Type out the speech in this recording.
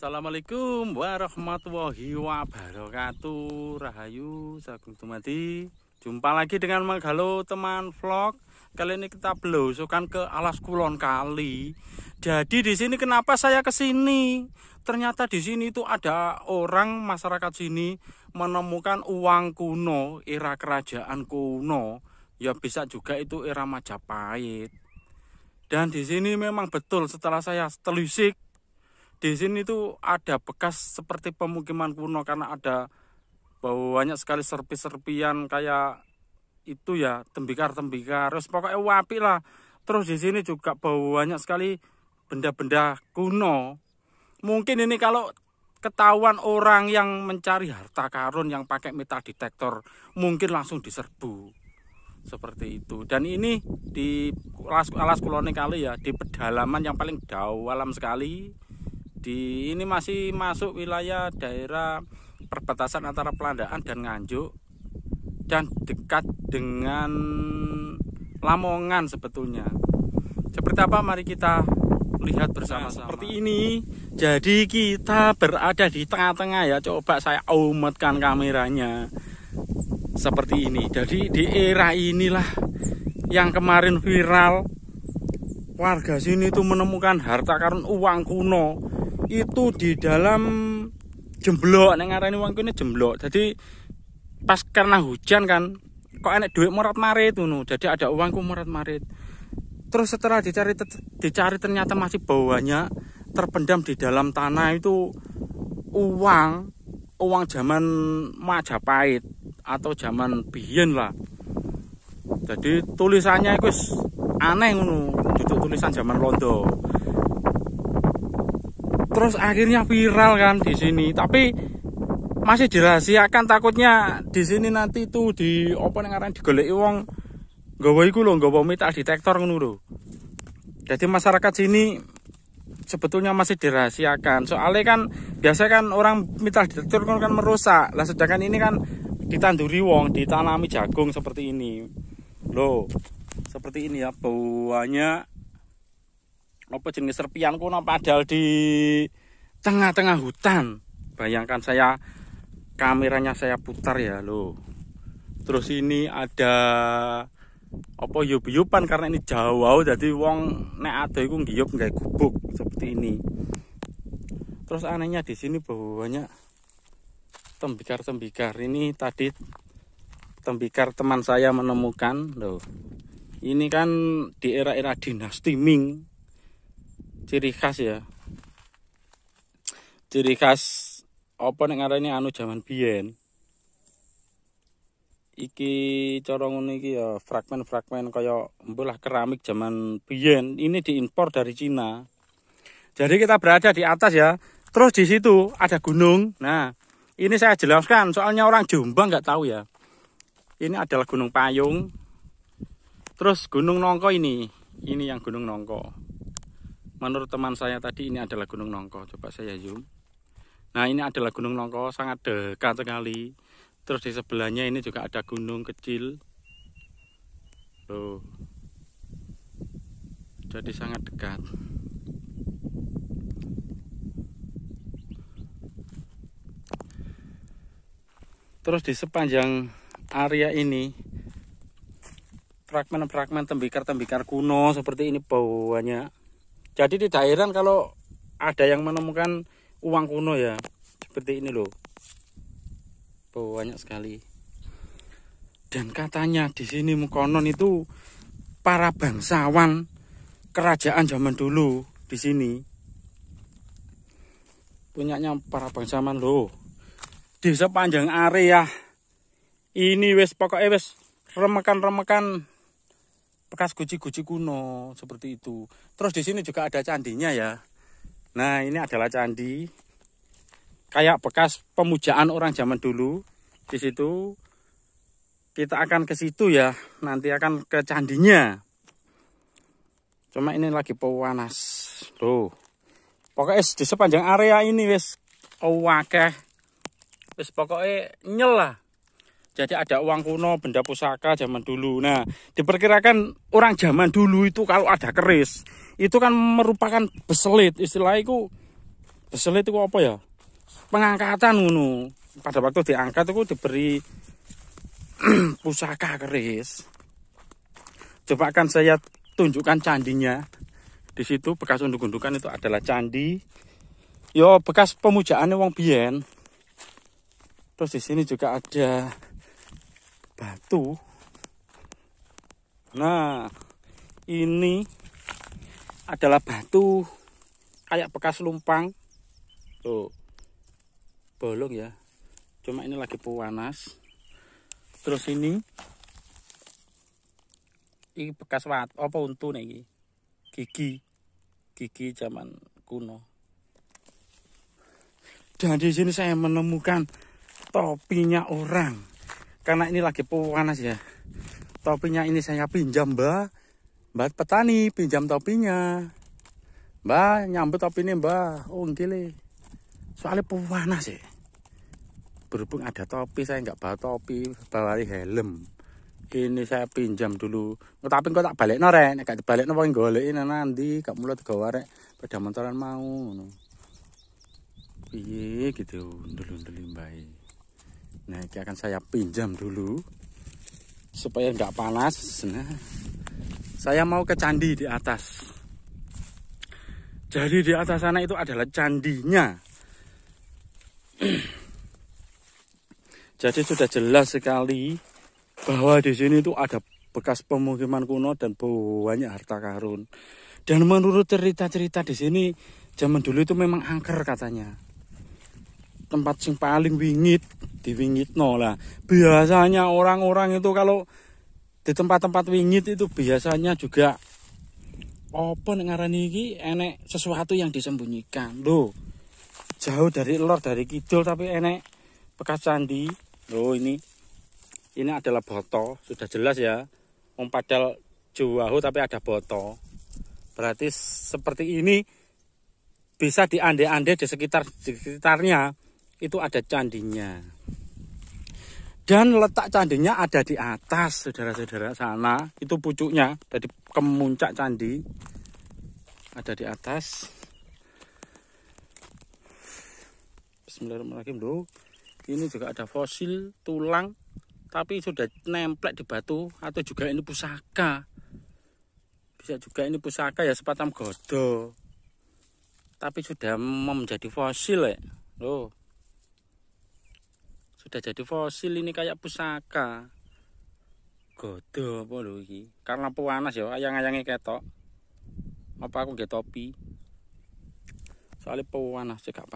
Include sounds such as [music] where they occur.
Assalamualaikum warahmatullahi wabarakatuh Rahayu Sagung Tumadi, Jumpa lagi dengan Manggalo teman vlog Kali ini kita belusukan ke alas kulon kali Jadi di sini kenapa saya ke sini Ternyata di sini itu ada orang masyarakat sini Menemukan uang kuno Era kerajaan kuno Ya bisa juga itu era Majapahit dan di sini memang betul setelah saya telisik di sini tuh ada bekas seperti pemukiman kuno karena ada bau banyak sekali serpi-serpian kayak itu ya tembikar-tembikar terus pokoknya wapi lah terus di sini juga bau banyak sekali benda-benda kuno mungkin ini kalau ketahuan orang yang mencari harta karun yang pakai metal detektor mungkin langsung diserbu seperti itu dan ini di alas alas koloni kali ya di pedalaman yang paling dalam sekali di ini masih masuk wilayah daerah perbatasan antara Pelandaan dan Nganjuk dan dekat dengan Lamongan sebetulnya. Seperti apa? Mari kita lihat bersama-sama. Nah, seperti ini. Jadi kita berada di tengah-tengah ya. Coba saya umetkan kameranya. Seperti ini. Jadi di era inilah yang kemarin viral warga sini itu menemukan harta karun uang kuno itu di dalam jemblok nek ngarani wong kene jemblok. Jadi pas karena hujan kan kok enak duit morat marit nu, Jadi ada uangku morat marit. Terus setelah dicari dicari ternyata masih bawahnya terpendam di dalam tanah itu uang uang zaman Majapahit atau zaman biyen lah. Jadi tulisannya itu aneh nu, tulisan zaman Londo terus akhirnya viral kan di sini tapi masih dirahasiakan takutnya di sini nanti tuh di apa digolek digoleki Gak nggawa loh, gak boleh minta detektor ngono jadi masyarakat sini sebetulnya masih dirahasiakan soalnya kan biasa kan orang minta detektor kan, kan merusak lah sedangkan ini kan ditanduri wong ditanami jagung seperti ini loh seperti ini ya buahnya apa jenis serpian kuno padahal di tengah-tengah hutan bayangkan saya kameranya saya putar ya loh terus ini ada apa yub-yuban karena ini jauh jadi wong nek ada itu ngiyup nggak gubuk seperti ini terus anehnya di sini banyak tembikar-tembikar ini tadi tembikar teman saya menemukan loh ini kan di era-era dinasti Ming ciri khas ya ciri khas apa ada ini anu jaman biyen iki corong ini iki ya fragmen-fragmen kaya mbulah keramik jaman biyen ini diimpor dari Cina jadi kita berada di atas ya terus di situ ada gunung nah ini saya jelaskan soalnya orang Jombang nggak tahu ya ini adalah Gunung Payung terus Gunung Nongko ini ini yang Gunung Nongko menurut teman saya tadi ini adalah Gunung Nongko coba saya zoom nah ini adalah Gunung Nongko sangat dekat sekali terus di sebelahnya ini juga ada gunung kecil Tuh. jadi sangat dekat terus di sepanjang area ini fragmen-fragmen tembikar-tembikar kuno seperti ini bawahnya jadi di heran kalau ada yang menemukan uang kuno ya. Seperti ini loh. Oh, banyak sekali. Dan katanya di sini konon itu para bangsawan kerajaan zaman dulu di sini punyanya para bangsawan loh di sepanjang area ini wes pokoknya wes remekan-remekan bekas guci-guci kuno seperti itu. Terus di sini juga ada candinya ya. Nah, ini adalah candi kayak bekas pemujaan orang zaman dulu. Di situ kita akan ke situ ya. Nanti akan ke candinya. Cuma ini lagi pewanas. Tuh. Pokoknya di sepanjang area ini wis oh, wakeh. Wis pokoknya nyelah. Jadi ada uang kuno, benda pusaka zaman dulu. Nah, diperkirakan orang zaman dulu itu kalau ada keris, itu kan merupakan beselit. Istilahnya itu beselit itu apa ya? Pengangkatan ngono. Pada waktu diangkat itu diberi [clears throat] pusaka keris. Coba akan saya tunjukkan candinya. Di situ bekas unduk-undukan itu adalah candi. Yo bekas pemujaan wong biyen. Terus di sini juga ada batu. Nah, ini adalah batu kayak bekas lumpang. Tuh. Bolong ya. Cuma ini lagi puanas. Terus ini ini bekas wat apa untungnya nih gigi gigi zaman kuno dan di sini saya menemukan topinya orang karena ini lagi panas ya topinya ini saya pinjam mbak mbak petani pinjam topinya mbak nyambut topi ini mbak oh gile soalnya panas ya berhubung ada topi saya nggak bawa topi bawa helm ini saya pinjam dulu tapi kok tak balik norek nggak balik nopo golek nanti gak mulut gawarek pada sepeda motoran mau Iya gitu dulu-dulu baik Nah, ini akan saya pinjam dulu supaya nggak panas. Nah, saya mau ke candi di atas. Jadi di atas sana itu adalah candinya. Jadi sudah jelas sekali bahwa di sini itu ada bekas pemukiman kuno dan banyak harta karun. Dan menurut cerita-cerita di sini zaman dulu itu memang angker katanya tempat sing paling wingit wingit no lah biasanya orang-orang itu kalau di tempat-tempat wingit itu biasanya juga open ngaran iki enek sesuatu yang disembunyikan lo jauh dari lor dari kidul tapi enek bekas candi lo ini ini adalah botol sudah jelas ya mempadal padahal jauh tapi ada botol. berarti seperti ini bisa diande-ande di sekitar di sekitarnya itu ada candinya. Dan letak candinya ada di atas, saudara-saudara sana. Itu pucuknya dari kemuncak candi. Ada di atas. Bismillahirrahmanirrahim. Loh, ini juga ada fosil tulang tapi sudah nemplek di batu atau juga ini pusaka. Bisa juga ini pusaka ya sepatam godo. Tapi sudah menjadi fosil ya. Loh, sudah jadi fosil ini kayak pusaka godo apa lho iki karena panas ya ayang-ayangnya ketok apa aku gak topi soalnya sih cekak